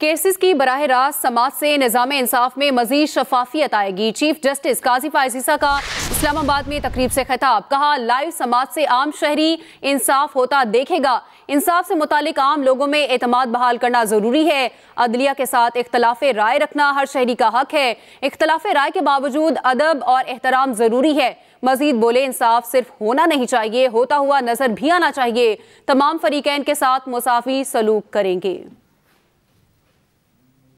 cases की बरह रास्त समाज से निज़ाम इंसाफ में मजीद शफाफियत आएगी चीफ जस्टिस काजी फायजीसा का इस्लामाबाद में तकरीब से खिताब कहा लाइव समाज से आम शहरी इंसाफ होता देखेगा इंसाफ से मुतल आम लोगों में अतमाद बहाल करना ज़रूरी है अदलिया के साथ इख्तलाफ राय रखना हर शहरी का हक है इख्तलाफ राय के बावजूद अदब और एहतराम ज़रूरी है मजीद बोले इंसाफ सिर्फ होना नहीं चाहिए होता हुआ नजर भी आना चाहिए तमाम फरीकैन के साथ मुसाफी सलूक करेंगे